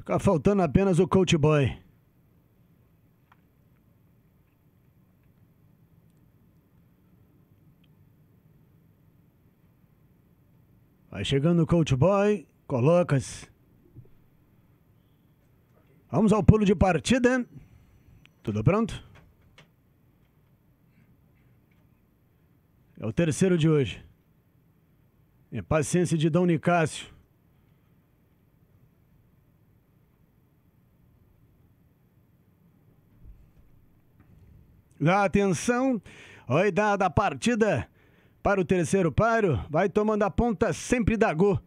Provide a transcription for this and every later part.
Fica faltando apenas o coach boy. Vai chegando o coach boy, coloca-se. Vamos ao pulo de partida. Tudo pronto? É o terceiro de hoje. É paciência de Dom Nicásio. Atenção, oi da partida para o terceiro paro, vai tomando a ponta sempre da gol.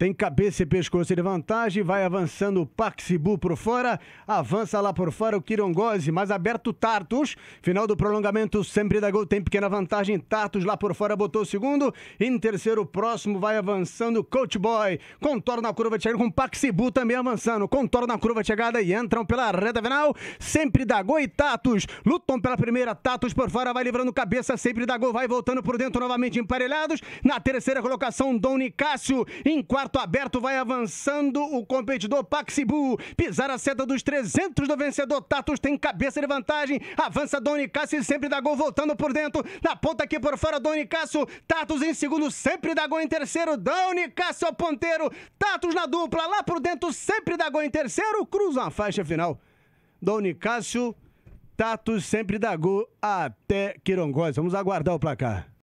Tem cabeça e pescoço de vantagem, vai avançando o Paxibu por fora, avança lá por fora o Quirongose, mais aberto Tartus. Final do prolongamento, sempre da gol, tem pequena vantagem. Tartus lá por fora botou o segundo. Em terceiro, próximo, vai avançando Coach Boy. Contorna a curva de chegada com Paxibu também avançando. Contorna a curva de chegada e entram pela reta final. Sempre da gol e Tatus. Lutam pela primeira, Tatus por fora, vai livrando cabeça, sempre da gol, vai voltando por dentro novamente emparelhados. Na terceira colocação, Dom Nicásio. Em quarto, Prato aberto vai avançando o competidor Paxibu. Pisar a seta dos 300 do vencedor. Tatus tem cabeça de vantagem. Avança Doni Cássio sempre dá gol voltando por dentro. Na ponta aqui por fora, Doni Cássio. Tatus em segundo, sempre dá gol em terceiro. Doni Cássio ao ponteiro. Tatus na dupla, lá por dentro, sempre dá gol em terceiro. Cruza a faixa final. Doni Cássio, Tatus sempre dá gol até Quirongóis. Vamos aguardar o placar.